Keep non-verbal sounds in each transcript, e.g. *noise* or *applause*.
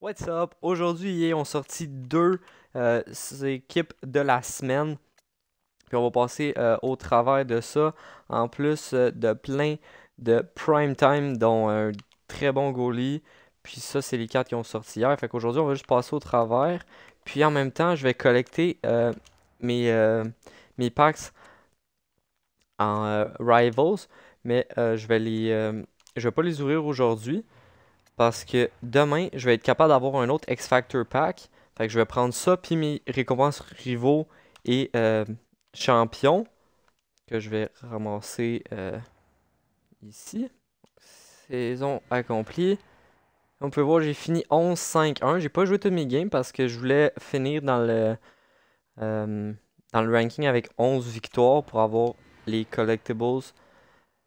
What's up? Aujourd'hui, ils ont sorti deux euh, équipes de la semaine. Puis on va passer euh, au travers de ça, en plus euh, de plein de prime time, dont un très bon goalie. Puis ça, c'est les cartes qui ont sorti hier. Fait qu'aujourd'hui, on va juste passer au travers. Puis en même temps, je vais collecter mes, mes packs en Rivals. Mais je vais les. je vais pas les ouvrir aujourd'hui. Parce que demain, je vais être capable d'avoir un autre X-Factor Pack. Fait que je vais prendre ça, puis mes récompenses rivaux et euh, champions. Que je vais ramasser euh, ici. Saison accomplie. On peut voir, j'ai fini 11-5-1. J'ai pas joué tous mes games parce que je voulais finir dans le, euh, dans le ranking avec 11 victoires pour avoir les collectibles.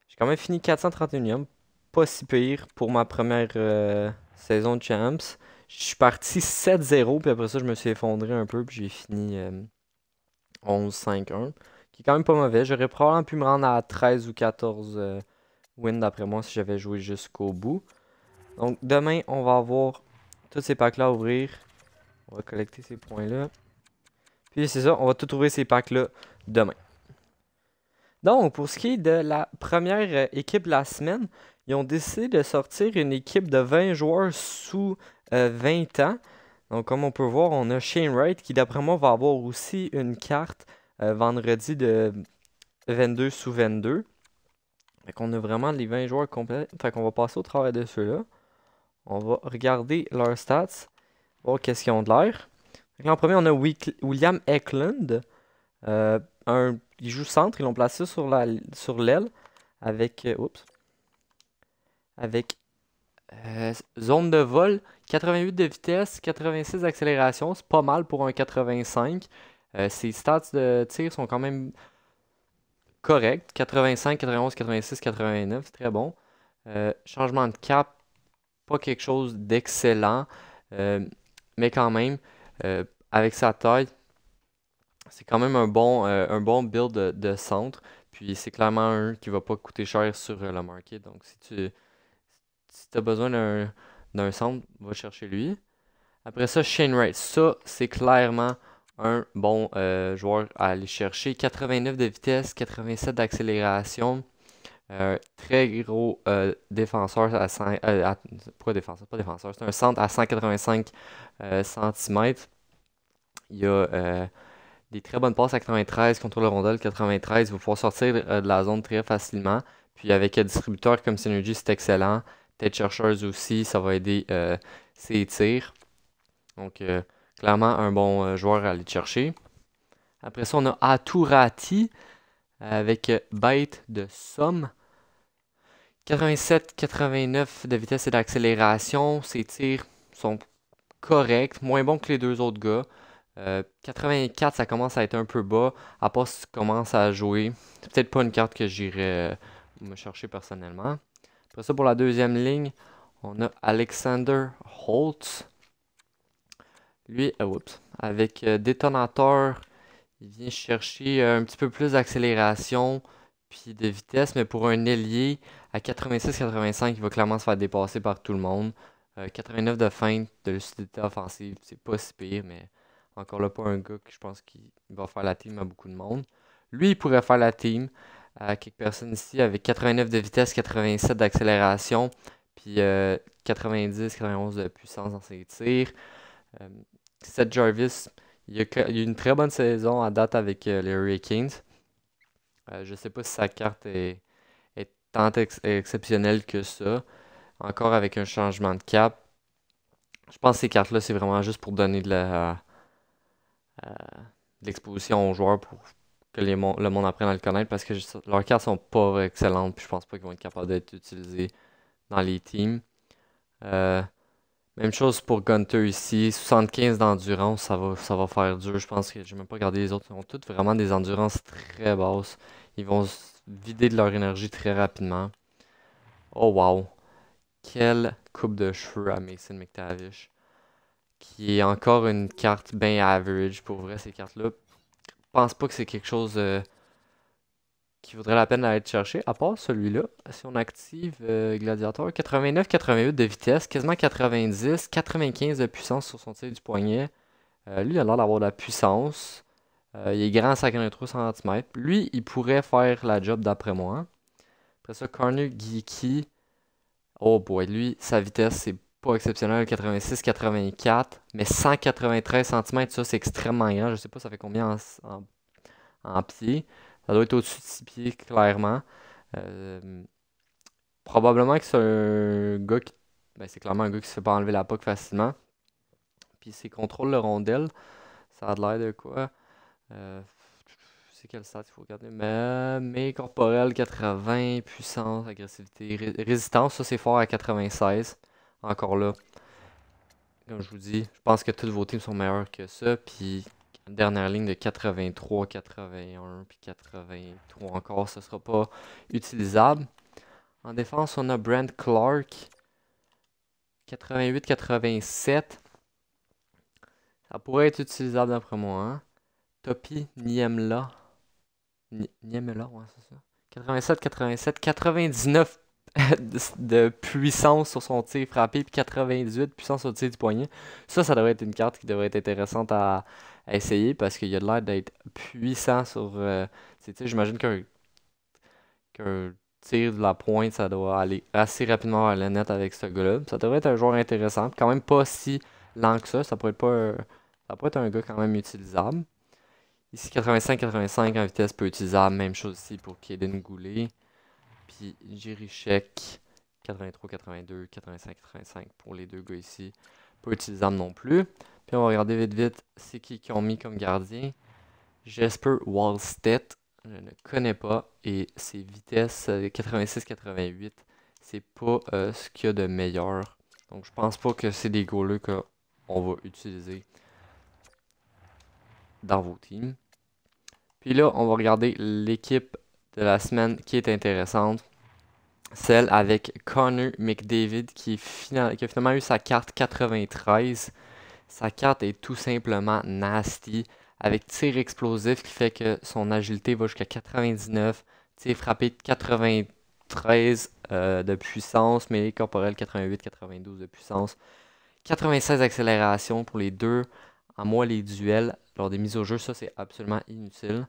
J'ai quand même fini 431e pas si pire pour ma première euh, saison de Champs. Je suis parti 7-0, puis après ça, je me suis effondré un peu, puis j'ai fini 11-5-1, euh, qui est quand même pas mauvais. J'aurais probablement pu me rendre à 13 ou 14 euh, wins d'après moi si j'avais joué jusqu'au bout. Donc demain, on va avoir tous ces packs-là à ouvrir. On va collecter ces points-là. Puis c'est ça, on va tout ouvrir ces packs-là demain. Donc, pour ce qui est de la première euh, équipe de la semaine, ils ont décidé de sortir une équipe de 20 joueurs sous 20 euh, ans. Donc, comme on peut voir, on a Shane Wright qui, d'après moi, va avoir aussi une carte euh, vendredi de 22 sous 22. Fait qu'on a vraiment les 20 joueurs complets. Fait qu'on va passer au travail de ceux-là. On va regarder leurs stats, voir qu'est-ce qu'ils ont de l'air. En premier, on a William Eklund, un il joue centre, ils l'ont placé sur l'aile la, sur avec, euh, oups, avec euh, zone de vol, 88 de vitesse, 86 d'accélération, c'est pas mal pour un 85. Euh, ses stats de tir sont quand même corrects, 85, 91, 86, 89, c'est très bon. changement de cap, pas quelque chose d'excellent, mais quand même, avec sa taille, c'est quand même un bon, euh, un bon build de, centre. Puis c'est clairement un qui va pas coûter cher sur euh, le marché Donc si tu si as besoin d'un centre, va chercher lui. Après ça, Shane Wright. Ça, c'est clairement un bon euh, joueur à aller chercher. 89 de vitesse, 87 d'accélération. très gros défenseur à, 100, pourquoi défenseur pas défenseur c'est un centre à 185 cm il y a des très bonnes passes à 93 contre le rondel. 93 vous pouvez sortir euh, de la zone très facilement. Puis avec un distributeur comme Synergy, c'est excellent. Tête chercheuse aussi, ça va aider euh, ses tirs. Donc, euh, clairement, un bon joueur à aller chercher. Après ça, on a Aturati avec Bête de Somme. 87-89 de vitesse et d'accélération. Ses tirs sont corrects, moins bons que les deux autres gars. 84, euh, ça commence à être un peu bas. À part si tu commences à jouer. C'est peut-être pas une carte que j'irai euh, me chercher personnellement. Après ça, pour la deuxième ligne, on a Alexander Holtz. Lui, euh, avec détonateur, il vient chercher un petit peu plus d'accélération puis de vitesse, mais pour un ailier à 86-85, il va clairement se faire dépasser par tout le monde. 89 de feinte de lucidité offensive, c'est pas si pire, mais encore là, pas un gars qui je pense qu'il va faire la team à beaucoup de monde. Lui, il pourrait faire la team à quelques personnes ici avec 89 de vitesse, 87 d'accélération, puis 90, euh, 91 de puissance dans ses tirs. Euh, Seth Jarvis, il a, eu une très bonne saison à date avec euh, les Hurricanes. Euh, je ne sais pas si sa carte est, est tant exceptionnelle que ça. Encore avec un changement de cap. Je pense que ces cartes-là, c'est vraiment juste pour donner de la l'exposition euh, aux joueurs pour que les le monde apprenne à le connaître parce que leurs cartes sont pas excellentes puis je pense pas qu'ils vont être capables d'être utilisés dans les teams. Euh, même chose pour Gunter ici, 75 d'endurance, ça va, ça va faire dur. Je pense que je n'ai même pas regardé les autres. Ils ont toutes vraiment des endurances très basses. Ils vont vider de leur énergie très rapidement. Oh wow! Quelle coupe de cheveux à Mason McTavish qui est encore une carte bien average pour vrai, ces cartes-là. Je pense pas que c'est quelque chose euh, qui vaudrait la peine d'aller chercher, à part celui-là. Si on active euh, Gladiator, 89-88 de vitesse, quasiment 90, 95 de puissance sur son tir du poignet. Euh, lui, il a l'air d'avoir de la puissance. il est grand, à 53 cm. Lui, il pourrait faire la job d'après moi. Après ça, Carnu Geeky. Oh boy, lui, sa vitesse, c'est pas exceptionnel, 86-84, mais 193 cm, ça c'est extrêmement grand. Je sais pas ça fait combien en, en, pied. Ça doit être au-dessus de 6 pieds, clairement. Euh, probablement que c'est un gars qui. Ben, c'est clairement un gars qui se fait pas enlever la POC facilement. Puis c'est contrôle de rondelle, ça a l'air de quoi euh, C'est quel stat il faut regarder Mais, corporel 80, puissance, agressivité, résistance, ça c'est fort à 96 encore là, comme je vous dis, je pense que toutes vos teams sont meilleurs que ça. Puis, dernière ligne de 83, 81, puis 83 encore, ce sera pas utilisable. En défense, on a Brent Clark, 88, 87. Ça pourrait être utilisable d'après moi. Hein? Topi Niemla. Niemla, ouais, c'est ça. 87, 87, 99 *laughs* de puissance sur son tir frappé, puis 98 puissance sur le tir du poignet. Ça, ça devrait être une carte qui devrait être intéressante à, essayer parce qu'il a l'air d'être puissant sur. Euh, j'imagine qu'un tir de la pointe, ça doit aller assez rapidement à la net avec ce gars-là. Ça devrait être un joueur intéressant, quand même pas si lent que ça. Ça pourrait être, pas, ça pourrait être un gars quand même utilisable. Ici, 85-85 en vitesse peu utilisable. Même chose ici pour Kaden Goulet. Puis Jerichek 83, 82, 85, 85 pour les deux gars ici. Pas utilisable non plus. Puis on va regarder vite vite c'est qui qui ont mis comme gardien. Jesper Wallstedt, je ne connais pas. Et ses vitesses 86-88, euh, c'est pas euh, ce qu'il y a de meilleur. Donc je pense pas que c'est des goals-là qu'on va utiliser dans vos teams. Puis là, on va regarder l'équipe de la semaine qui est intéressante. Celle avec Connor McDavid qui, a finalement eu sa carte 93. Sa carte est tout simplement nasty avec tir explosif qui fait que son agilité va jusqu'à 99, tir frappé de 93 euh, de puissance, mais corporel 88-92 de puissance, 96 accélération pour les deux, à moi les duels lors des mises au jeu, ça c'est absolument inutile.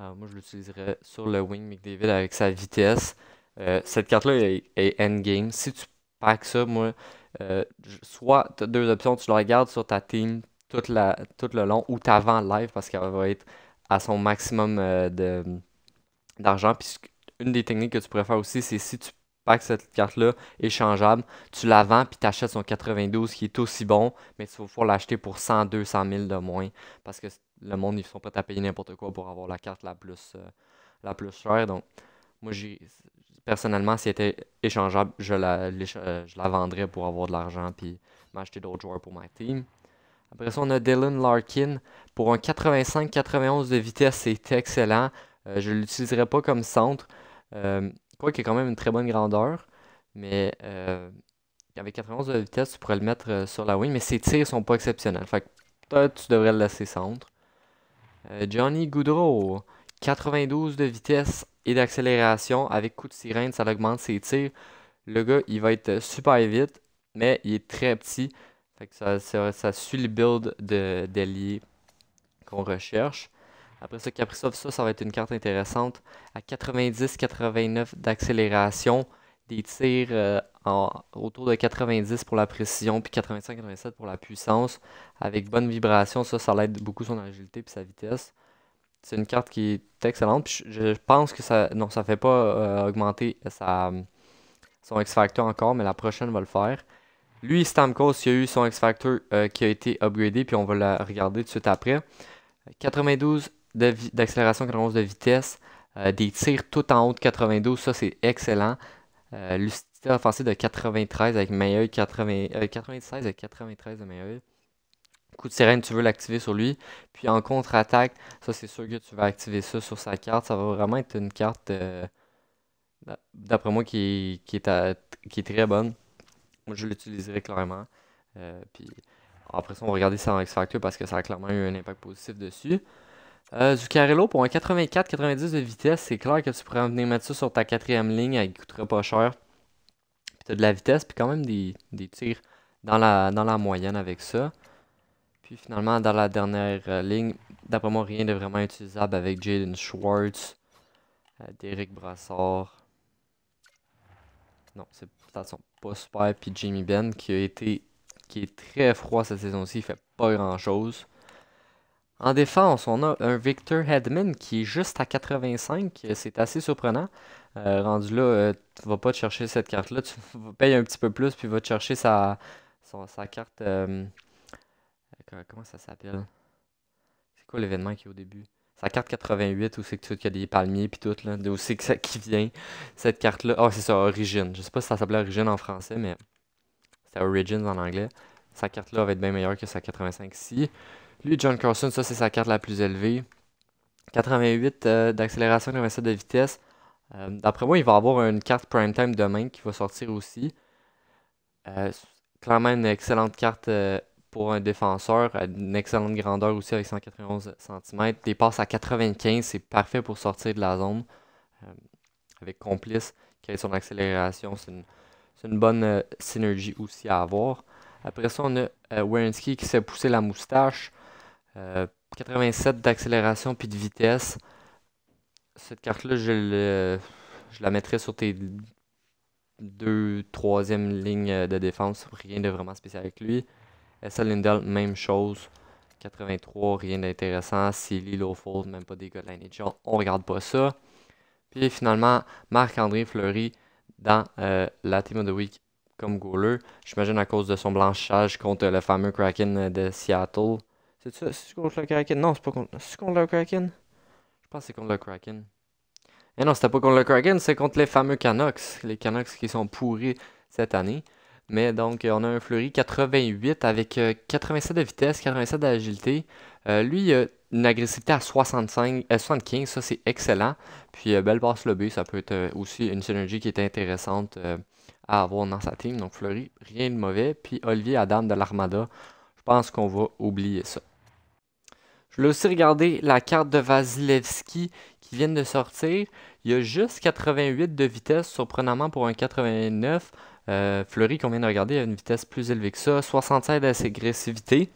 Euh, moi, je l'utiliserais sur le Wing McDavid avec sa vitesse. Euh, cette carte-là est, endgame. Si tu packs ça, moi, euh, soit tu as deux options, tu la regardes sur ta team toute la, tout le long ou tu vends live parce qu'elle va être à son maximum d'argent. Puis une des techniques que tu pourrais faire aussi, c'est si tu packs cette carte-là échangeable, tu la vends puis tu achètes son 92 qui est aussi bon, mais il faut l'acheter pour 100, 200 000 de moins parce que le monde, ils sont prêts à payer n'importe quoi pour avoir la carte la plus, euh, la plus chère. Donc, moi, j'ai, personnellement, si elle était échangeable, je la, euh, je la vendrais pour avoir de l'argent puis m'acheter d'autres joueurs pour ma team. Après ça, on a Dylan Larkin pour un 85-91 de vitesse. C'est excellent. Euh, je ne l'utiliserai pas comme centre. quoi qu'il ait quand même une très bonne grandeur. Mais avec 91 de vitesse, tu pourrais le mettre sur la wing. Mais ses tirs sont pas exceptionnels. Fait peut-être tu devrais le laisser centre. Euh, Johnny Goudreau, 92 de vitesse et d'accélération. Avec coup de sirène, ça augmente ses tirs. Le gars, il va être super vite, mais il est très petit. Fait que ça, suit le build d'alliés qu'on recherche. Après ça, qu'après ça, ça va être une carte intéressante. À 90-89 d'accélération, des tirs euh, en, autour de 90 pour la précision, puis 85-87 pour la puissance. Avec bonne vibration, ça, ça l'aide beaucoup son agilité puis sa vitesse. C'est une carte qui est excellente. je, pense que ça. ne ça fait pas euh, augmenter sa, son X-Factor encore, mais la prochaine va le faire. Lui, Stamkos, il a eu son X-Factor euh, qui a été upgradé, puis on va le regarder tout de suite après. 92 d'accélération, 91 de vitesse, des tirs tout en haut de 92, ça c'est excellent. Euh, offensive de 93 avec 96 euh, avec 93 de Meilleur. Coup de sirène, tu veux l'activer sur lui. Puis en contre-attaque, ça c'est sûr que tu vas activer ça sur sa carte. Ça va vraiment être une carte, euh, d'après moi, qui, qui, est qui est très bonne. Moi je l'utiliserai clairement. Euh, puis après ça, on va regarder ça en X-Factor parce que ça a clairement eu un impact positif dessus. Euh, Zuccarello pour un 84-90 de vitesse, c'est clair que tu pourrais venir mettre ça sur ta quatrième ligne, elle coûterait pas cher. Puis as de la vitesse, puis quand même des, tirs dans la, moyenne avec ça. Puis finalement, dans la dernière euh, ligne, d'après moi, rien de vraiment utilisable avec Jaden Schwartz, euh, Derek Brassard. Non, c'est toute façon pas super. Puis Jimmy Ben qui a été qui est très froid cette saison-ci, il fait pas grand-chose. En défense, on a un Victor Hedman qui est juste à 85. Euh, c'est assez surprenant. Euh, rendu là, euh, tu vas pas te chercher cette carte-là. Tu *laughs* payes un petit peu plus, puis va te chercher sa, carte. comment ça s'appelle C'est quoi l'événement qui est au début Sa carte 88, où c'est que tu as des palmiers, puis tout, là. où c'est que ça qui vient, cette carte-là Ah, oh, c'est ça, Origin. Je sais pas si ça s'appelait Origin en français, mais c'est Origins en anglais. Sa carte-là va être bien meilleure que sa 85 ici. Lui, John Carson, ça c'est sa carte la plus élevée. 88 euh, d'accélération, 97 de vitesse. Euh, d'après moi, il va avoir une carte prime time demain qui va sortir aussi. Euh, clairement une excellente carte pour un défenseur, une excellente grandeur aussi avec 191 cm. Des passes à 95, c'est parfait pour sortir de la zone. avec complice, qui est son accélération, c'est une, bonne synergie aussi à avoir. Après ça, on a Wierenski qui s'est poussé la moustache. 87 euh, d'accélération puis de vitesse. Cette carte-là, je, la mettrai sur tes deux, troisième ligne de défense. Rien de vraiment spécial avec lui. SL Lindell, même chose. 83, rien d'intéressant. Silly, Fold, même pas des gars de On regarde pas ça. Puis finalement, Marc-André Fleury dans euh, la Team of the Week comme goaler. J'imagine à cause de son blanchage contre le fameux Kraken de Seattle. C'est ça, c'est contre le Kraken? Non, c'est pas contre. C'est contre le Kraken? Je pense que c'est contre le Kraken. Eh non, c'était pas contre le Kraken, c'est contre les fameux Canucks. Les Canucks qui sont pourris cette année. Mais donc, on a un Fleury 88 avec 87 euh, de vitesse, 87 d'agilité. Euh, lui, il a une agressivité à 65, 75, euh, ça c'est excellent. Puis, belle passe le ça peut être aussi une synergie qui est intéressante à avoir dans sa team. Donc, Fleury, rien de mauvais. Puis, Olivier Adam de l'Armada, je pense qu'on va oublier ça. Je aussi regarder la carte de Vasilevski qui vient de sortir. Il y a juste 88 de vitesse, surprenamment pour un 89. Euh, Fleury, qu'on vient de regarder, a une vitesse plus élevée que ça. 67 d'agressivité.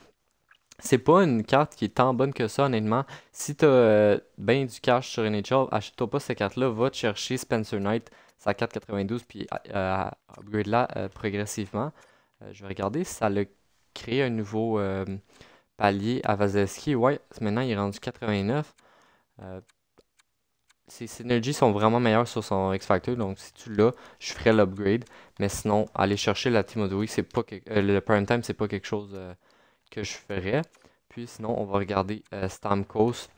C'est pas une carte qui est tant bonne que ça, honnêtement. Si t'as as euh, bien du cash sur NHL, achète-toi pas cette carte-là. Va chercher Spencer Knight, sa carte 92, puis euh, upgrade-la progressivement. je vais regarder si ça le crée un nouveau allié à Vaseski. Ouais, maintenant il est rendu 89. Euh, ses synergies sont vraiment meilleures sur son X Factor, donc si tu l'as, je ferais l'upgrade. Mais sinon, aller chercher la Team c'est pas euh, le prime time, c'est pas quelque chose euh, que je ferais. Puis sinon, on va regarder Stamkos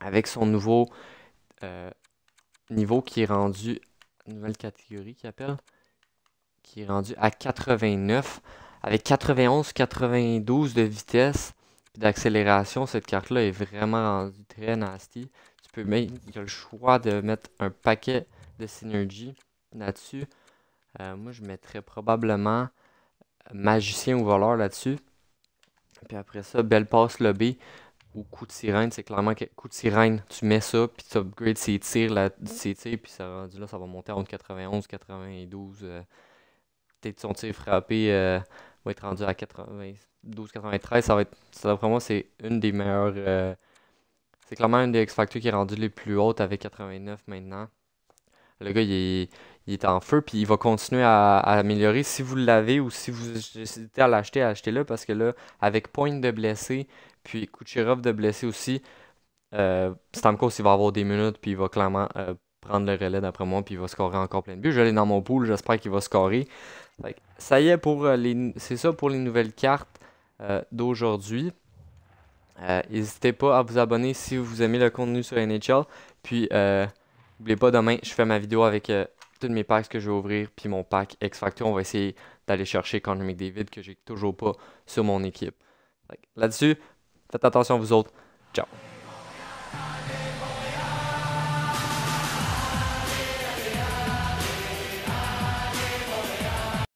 avec son nouveau niveau qui est rendu nouvelle catégorie qui appelle, qui est rendu à 89 avec 91-92 de vitesse et d'accélération, cette carte-là est vraiment rendue très nasty. Tu peux mettre, il y a le choix de mettre un paquet de synergie là-dessus. Euh, moi, je mettrais probablement euh, magicien ou voleur là-dessus. Puis après ça, belle passe lobby ou coup de sirène. C'est clairement que, coup de sirène. Tu mets ça, puis tu upgrades ses tirs, puis ça, rendu là, ça va monter entre 91 92. Euh, peut-être son tir frappé va être rendu à 92, 93. Ça va être, ça, d'après moi, c'est une des meilleures. Euh, c'est clairement une des X factors qui est rendue les plus hautes avec 89 maintenant. Le gars, il est, en feu, puis il va continuer à, améliorer. Si vous l'avez ou si vous hésitez à l'acheter, achetez-le parce que là, avec Point de blessé, puis Kucherov de blessé aussi, euh, Stamkos, il va avoir des minutes, puis il va clairement euh, prendre le relais d'après moi, puis il va scorer encore plein de buts. Je vais aller dans mon pool, j'espère qu'il va scorer. ça y est, pour euh, les, c'est ça pour les nouvelles cartes euh, d'aujourd'hui. Euh, n'hésitez pas à vous abonner si vous aimez le contenu sur NHL. Puis, n'oubliez pas, demain, je fais ma vidéo avec tous mes packs que je vais ouvrir, puis mon pack X Factor. On va essayer d'aller chercher des McDavid que j'ai toujours pas sur mon équipe. Là-dessus, faites attention à vous autres. Ciao!